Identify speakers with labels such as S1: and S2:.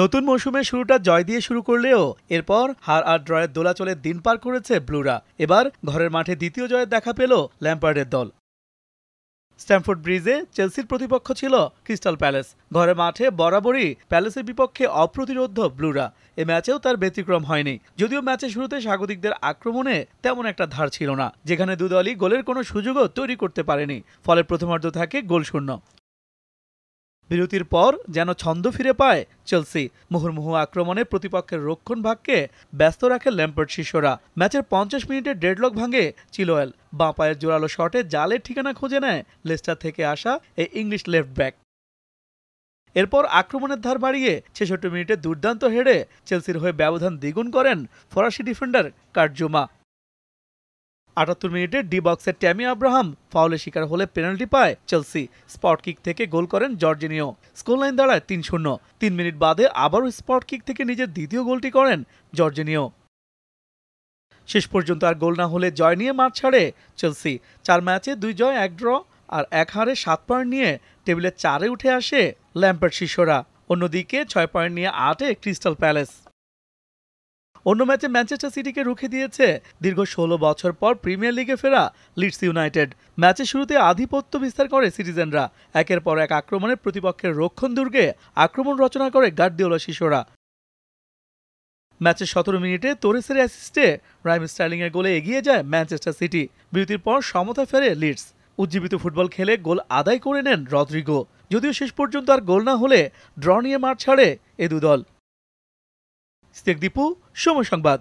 S1: নতুন মৌসুমের শুরুটা জয় দিয়ে শুরু করলেও এরপর হার আর ড্রয়ের দোলাচলে দিন পার করেছে ব্লুরা এবার ঘরের মাঠে দ্বিতীয় জয়ের দেখা পেল ল্যাম্পার্ডের দল স্ট্যামফোর্ড ব্রিজে চেলসির প্রতিপক্ষ ছিল ক্রিস্টাল প্যালেস ঘরে মাঠে বরাবরই প্যালেসের বিপক্ষে অপ্রতিরোধ ব্লুরা এ ম্যাচেও তার ব্যতিক্রম হয়নি যদিও ম্যাচের শুরুতে স্বাগতিকদের আক্রমণে তেমন একটা ধার ছিল না যেখানে দুদলই গোলের কোনো সুযোগও তৈরি করতে পারেনি ফলে প্রথমার্ধ থাকে গোল শূন্য বিরতির পর যেন ছন্দ ফিরে পায় চেলসি মুহুর্মুহু আক্রমণে প্রতিপক্ষের রক্ষণ ভাগকে ব্যস্ত রাখে ল্যাম্পার্ড শিষ্যরা ম্যাচের পঞ্চাশ মিনিটে ডেডলক ভাঙে চিলোয়েল বাঁ পায়ের জোরালো শটে জালের ঠিকানা খুঁজে নেয় লেস্টার থেকে আসা এই ইংলিশ লেফট ব্যাক এরপর আক্রমণের ধার বাড়িয়ে ছেষট্টি মিনিটে দুর্দান্ত হেডে চেলসির হয়ে ব্যবধান দ্বিগুণ করেন ফরাসি ডিফেন্ডার কার্জুমা আটাত্তর মিনিটে ডি বক্সের ট্যামি আব্রাহাম ফাউলের শিকার হলে পেনাল্টি পায় চেলসি স্পট কিক থেকে গোল করেন জর্জিনিও স্কোর লাইন দাঁড়ায় তিন শূন্য তিন মিনিট বাদে আবারও স্পট কিক থেকে নিজের দ্বিতীয় গোলটি করেন জর্জিনিও শেষ পর্যন্ত আর গোল না হলে জয় নিয়ে মাঠ ছাড়ে চেলসি চার ম্যাচে দুই জয় এক ড্র আর এক হারে সাত পয়েন্ট নিয়ে টেবিলে চারে উঠে আসে ল্যাম্পার্ড শিষ্যরা অন্যদিকে ছয় পয়েন্ট নিয়ে আটে ক্রিস্টাল প্যালেস অন্য ম্যাচে ম্যানচেস্টার সিটিকে রুখে দিয়েছে দীর্ঘ ষোলো বছর পর প্রিমিয়ার লিগে ফেরা লিডস ইউনাইটেড ম্যাচের শুরুতে আধিপত্য বিস্তার করে সিটিজেনরা একের পর এক আক্রমণে প্রতিপক্ষের রক্ষণ দুর্গে আক্রমণ রচনা করে গার্দিওলা শিশুরা ম্যাচের সতেরো মিনিটে তোরেসের অ্যাসিস্টে রাইম স্টার্লিংয়ের গোলে এগিয়ে যায় ম্যানচেস্টার সিটি বিরতির পর সমতা ফেরে লিডস উজ্জীবিত ফুটবল খেলে গোল আদায় করে নেন রদ্রিগো যদিও শেষ পর্যন্ত আর গোল না হলে ড্র নিয়ে মাঠ ছাড়ে এ দুদল স্নেক দীপু সময় সংবাদ